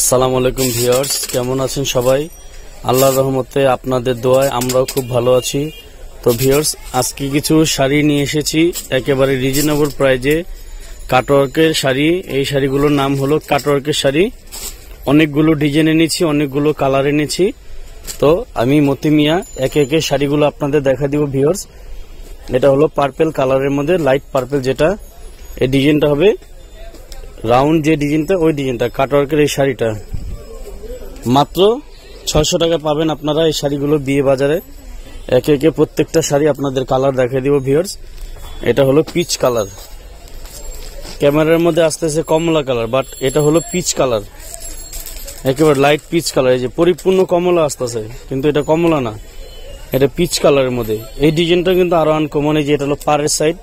আসসালামু আলাইকুম ভিউয়ার্স কেমন আছেন সবাই আল্লাহ রহমতে আপনাদের দোয়ায় আমরাও খুব ভালো আছি তো ভিউয়ার্স আজকে কিছু শাড়ি নিয়ে এসেছি একেবারে রিজনেবল প্রাইজে কাটওয়ার্কের শাড়ি এই শাড়িগুলোর নাম হলো কাটওয়ার্কের শাড়ি অনেকগুলো ডিজাইন এনেছি অনেকগুলো কালার এনেছি তো আমি মতি মিয়া একে একে শাড়িগুলো আপনাদের দেখা দিব ভিউয়ার্স এটা হলো পার্পেল কালারের মধ্যে লাইট পার্পেল যেটা এই ডিজাইনটা হবে রাউন্ড যে ডিজাইনটা ওই ডিজাইনটা কাটওয়ার্কের এই শাড়িটা মাত্র ছয়শো টাকা পাবেন আপনারা এই শাড়িগুলো বিয়ে বাজারে একে একে প্রত্যেকটা শাড়ি আপনাদের কালার দেখিয়ে দিব ভিওর্স এটা হলো পিচ কালার ক্যামেরার মধ্যে আস্তে কমলা কালার বাট এটা হলো পিচ কালার একেবারে লাইট পিচ কালার এই যে পরিপূর্ণ কমলা আসতেছে কিন্তু এটা কমলা না এটা পিচ কালারের মধ্যে এই ডিজাইনটা কিন্তু আরো আনকমন এই যে এটা হলো পাড়ের সাইড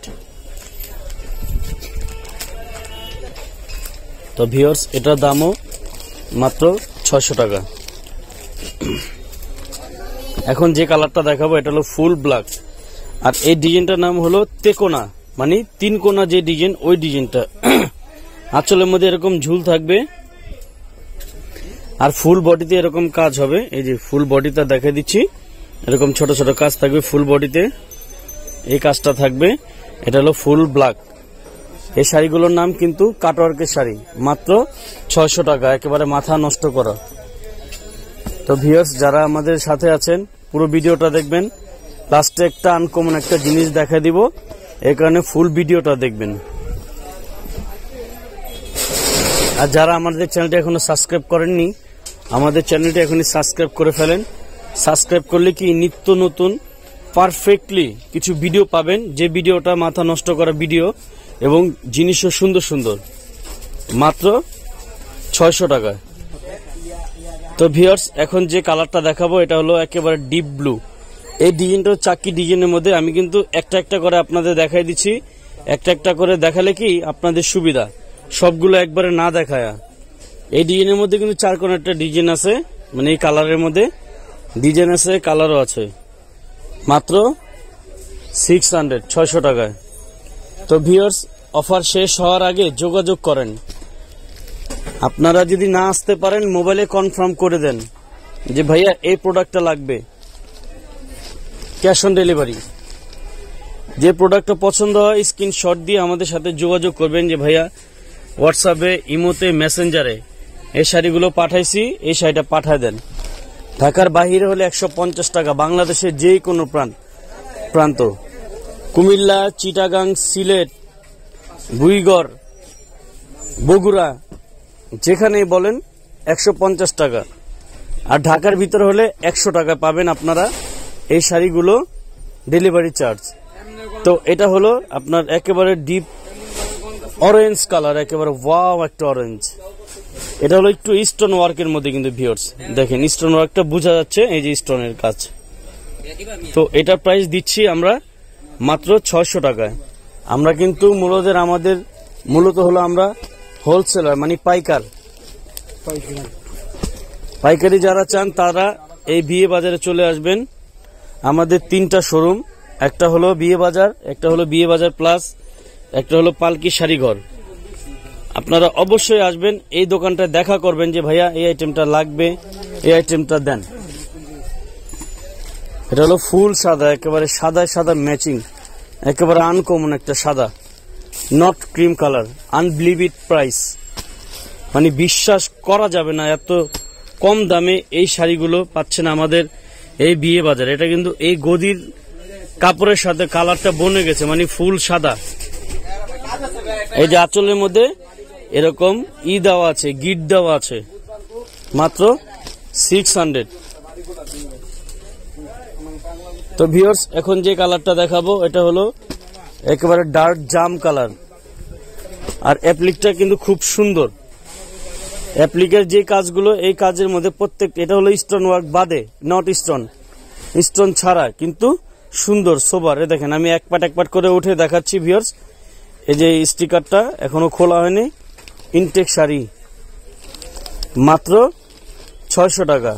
তো ভিওর্স এটার দামও মাত্র ছয়শো টাকা এখন যে কালারটা দেখাবো এটা হলো ফুল ব্ল্যাক আর এই ডিজাইনটার নাম হলো তেকোনা মানে তিন কোনা যে ডিজাইন ওই ডিজাইনটা আঁচলের মধ্যে এরকম ঝুল থাকবে আর ফুল বডিতে এরকম কাজ হবে এই যে ফুল বডিটা দেখে দিচ্ছি এরকম ছোট ছোট কাজ থাকবে ফুল বডিতে এই কাজটা থাকবে এটা হলো ফুল ব্ল্যাক এই শাড়িগুলোর নাম কিন্তু কাটওয়ার্কের শাড়ি মাত্র ছয়শো টাকা একেবারে মাথা নষ্ট করা তো ভিউয়ার্স যারা আমাদের সাথে আছেন পুরো ভিডিওটা দেখবেন লাস্টে একটা আনকমন একটা জিনিস দেখা দিব এ কারণে ফুল ভিডিওটা দেখবেন আর যারা আমাদের চ্যানেলটি এখনো সাবস্ক্রাইব করেননি আমাদের চ্যানেলটি এখনই সাবস্ক্রাইব করে ফেলেন সাবস্ক্রাইব করলে কি নিত্য নতুন পারফেক্টলি কিছু ভিডিও পাবেন যে ভিডিওটা মাথা নষ্ট করা ভিডিও এবং জিনিসও সুন্দর সুন্দর মাত্র ছয়শো টাকা তো ভিওর্স এখন যে কালারটা দেখাবো এটা হলো একেবারে ডিপ ব্লু এই ডিজাইনটা চাকি ডিজাইনের মধ্যে আমি কিন্তু একটা একটা করে আপনাদের দেখাই দিচ্ছি একটা একটা করে দেখালে কি আপনাদের সুবিধা সবগুলো একবারে না দেখায়া এই ডিজাইনের মধ্যে কিন্তু চার কোনো একটা ডিজাইন আছে মানে এই কালারের মধ্যে ডিজাইন আছে কালারও আছে মাত্র সিক্স হান্ড্রেড ছয়শো টাকায় তো ভিওর্স অফার শেষ হওয়ার আগে যোগাযোগ করেন আপনারা যদি না আসতে পারেন মোবাইলে কনফার্ম করে দেন যে ভাইয়া এই প্রোডাক্টটা লাগবে ক্যাশ অন ডেলিভারি যে প্রোডাক্টটা পছন্দ হয় স্ক্রিনশট দিয়ে আমাদের সাথে যোগাযোগ করবেন যে ভাইয়া হোয়াটসঅ্যাপে ইমোতে মেসেঞ্জারে এই শাড়িগুলো পাঠাইছি এই শাড়িটা পাঠায় দেন ঢাকার বাহিরে হলে একশো টাকা বাংলাদেশের যে কোনো প্রান্ত কুমিল্লা চিটাগাং সিলেট বুইগড় বগুড়া যেখানে বলেন একশো পঞ্চাশ টাকা আর ঢাকার ভিতর হলে একশো টাকা পাবেন আপনারা এই শাড়িগুলো ডেলিভারি চার্জ তো এটা হলো আপনার একেবারে ডিপ অরেঞ্জ কালার একেবারে ওয়াও একটা অরেঞ্জ এটা হলো একটু স্টোন ওয়ার্কের মধ্যে কিন্তু ভিওর্স দেখেন স্টোন ওয়ার্কটা বোঝা যাচ্ছে এই যে স্টোনের কাজ তো এটার প্রাইস দিচ্ছি আমরা মাত্র ছশো টাকায় আমরা কিন্তু মূলত আমাদের মূলত হলো আমরা হোলসেলার মানে পাইকার পাইকারি যারা চান তারা এই বিয়ে বাজারে চলে আসবেন আমাদের তিনটা শোরুম একটা হলো বিয়ে বাজার একটা হলো বিয়ে বাজার প্লাস একটা হলো পালকি শাড়িঘর আপনারা অবশ্যই আসবেন এই দোকানটা দেখা করবেন যে ভাইয়া এই আইটেমটা লাগবে এই আইটেমটা দেন এটা হলো ফুল সাদা একেবারে সাদা সাদা ম্যাচিং একেবারে আনকমন একটা সাদা not cream colour unbelievable price মানে বিশ্বাস করা যাবে না এত কম দামে এই শাড়িগুলো পাচ্ছেন আমাদের এই বিয়ে বাজার এটা কিন্তু এই গদির কাপড়ের সাথে কালারটা বনে গেছে মানে ফুল সাদা এই যে আঁচলের মধ্যে এরকম ই দেওয়া আছে গিট দেওয়া আছে মাত্র সিক্স হান্ড্রেড তো ভিওর্স এখন যে কালারটা দেখাবো এটা হলো একেবারে ডার্ক জাম কালার আর অ্যাপ্লিকটা কিন্তু খুব সুন্দর অ্যাপ্লিকের যে কাজগুলো এই কাজের মধ্যে প্রত্যেক এটা হলো স্টোন ওয়ার্ক বাদে নট স্টোন স্টোন ছাড়া কিন্তু সুন্দর সোবার এ দেখেন আমি এক পাট এক পাট করে উঠে দেখাচ্ছি ভিওর্স এই যে স্টিকারটা এখনো খোলা হয়নি ইনটেক শাড়ি মাত্র ছয়শো টাকা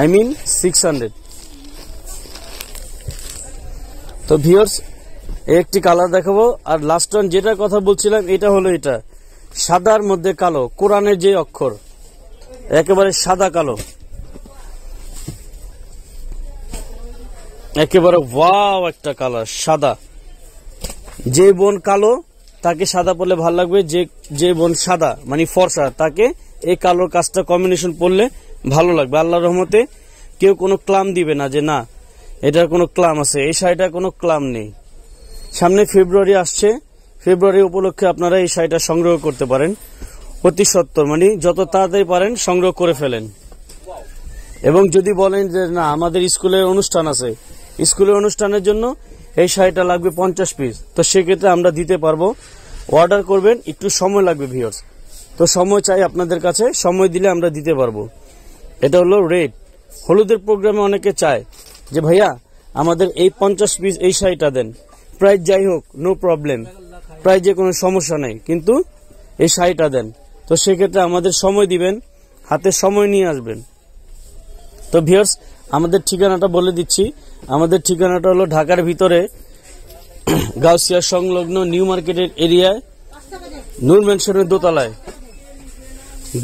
আই মিন সিক্স হান্ড্রেড তো ভিওর্স একটি কালার দেখাবো আর লাস্ট ওয়ান যেটা কথা বলছিলাম এটা হলো এটা সাদার মধ্যে কালো কোরআনের যে অক্ষর একেবারে সাদা কালো একেবারে ওয়াও একটা কালার সাদা যে বোন কালো তাকে সাদা পরলে ভাল লাগবে যে যে বোন সাদা মানে ফর্সা তাকে এই কালোর কাজটা কম্বিনেশন পরলে ভালো লাগবে আল্লাহ রহমতে কেউ কোনো ক্লাম দিবে না যে না এটার কোনো ক্লাম আছে এই শাড়িটার কোনো ক্লাম নেই সামনে ফেব্রুয়ারি আসছে ফেব্রুয়ারি উপলক্ষে আপনারা এই শাড়িটা সংগ্রহ করতে পারেন অতি সত্তর মানে যত তাড়াতাড়ি পারেন সংগ্রহ করে ফেলেন এবং যদি বলেন যে না আমাদের স্কুলের অনুষ্ঠান আছে স্কুলের অনুষ্ঠানের জন্য এই শাড়িটা লাগবে পঞ্চাশ পিস তো সেক্ষেত্রে আমরা দিতে পারবো অর্ডার করবেন একটু সময় লাগবে ভিওর্স তো সময় চাই আপনাদের কাছে সময় দিলে আমরা দিতে পারবো এটা হলো রেড হলুদের প্রোগ্রামে অনেকে চায় যে ভাইয়া আমাদের এই পঞ্চাশ পিস এই শাড়িটা দেন প্রাইস যাই হোক নো প্রবলেম প্রায় যে কোনো সমস্যা নেই কিন্তু এই শাড়িটা দেন তো সেক্ষেত্রে আমাদের সময় দিবেন হাতে সময় নিয়ে আসবেন তো ভিয়ার্স আমাদের ঠিকানাটা বলে দিচ্ছি আমাদের ঠিকানাটা হলো ঢাকার ভিতরে গাউসিয়া সংলগ্ন নিউ মার্কেটের এরিয়ায় নূর ম্যানশনের দোতলায়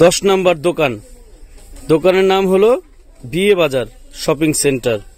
দশ নাম্বার দোকান দোকানের নাম হলো বিএ বাজার শপিং সেন্টার